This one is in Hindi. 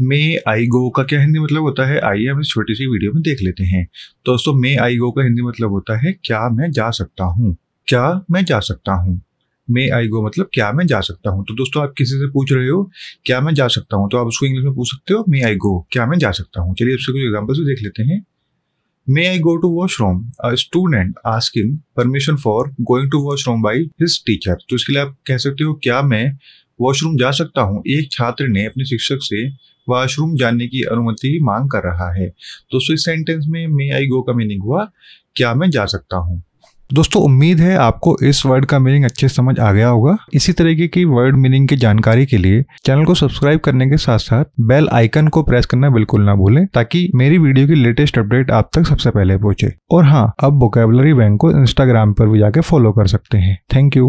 मे आई गो का क्या हिंदी मतलब होता है आइए हम इस छोटी सी वीडियो में देख लेते हैं दोस्तों मे आई गो का हिंदी मतलब होता है क्या मैं जा सकता हूँ क्या मैं जा सकता हूँ मे आई गो मतलब क्या मैं जा सकता हूँ तो दोस्तों आप किसी से पूछ रहे हो क्या मैं जा सकता हूँ तो आप उसको इंग्लिश में पूछ सकते हो मे आई गो क्या मैं जा सकता हूँ चलिए उसके कुछ एग्जाम्पल्स भी देख लेते हैं may I go to washroom student asking permission for going to washroom by his teacher तो इसके लिए आप कह सकते हो क्या मैं वॉशरूम जा सकता हूँ एक छात्र ने अपने शिक्षक से वॉशरूम जाने की अनुमति की मांग कर रहा है दोस्तों इस सेंटेंस में मे आई गो का मीनिंग हुआ क्या मैं जा सकता हूँ दोस्तों उम्मीद है आपको इस वर्ड का मीनिंग अच्छे समझ आ गया होगा इसी तरीके की वर्ड मीनिंग की जानकारी के लिए चैनल को सब्सक्राइब करने के साथ साथ बेल आइकन को प्रेस करना बिल्कुल ना भूलें ताकि मेरी वीडियो की लेटेस्ट अपडेट आप तक सबसे पहले पहुंचे और हाँ अब वोकेबलरी बैंक को इंस्टाग्राम पर भी जाके फॉलो कर सकते हैं थैंक यू